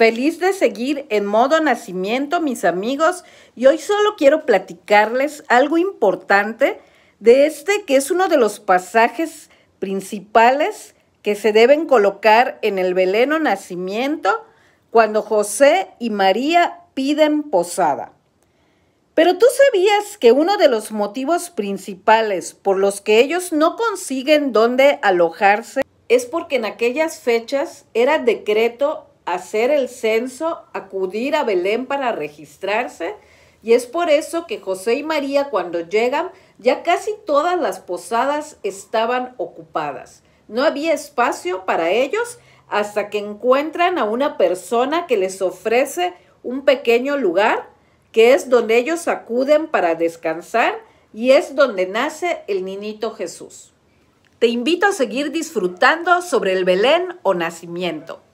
Feliz de seguir en modo nacimiento, mis amigos, y hoy solo quiero platicarles algo importante de este que es uno de los pasajes principales que se deben colocar en el veleno nacimiento cuando José y María piden posada. Pero tú sabías que uno de los motivos principales por los que ellos no consiguen dónde alojarse es porque en aquellas fechas era decreto hacer el censo, acudir a Belén para registrarse. Y es por eso que José y María cuando llegan, ya casi todas las posadas estaban ocupadas. No había espacio para ellos hasta que encuentran a una persona que les ofrece un pequeño lugar, que es donde ellos acuden para descansar y es donde nace el niñito Jesús. Te invito a seguir disfrutando sobre el Belén o nacimiento.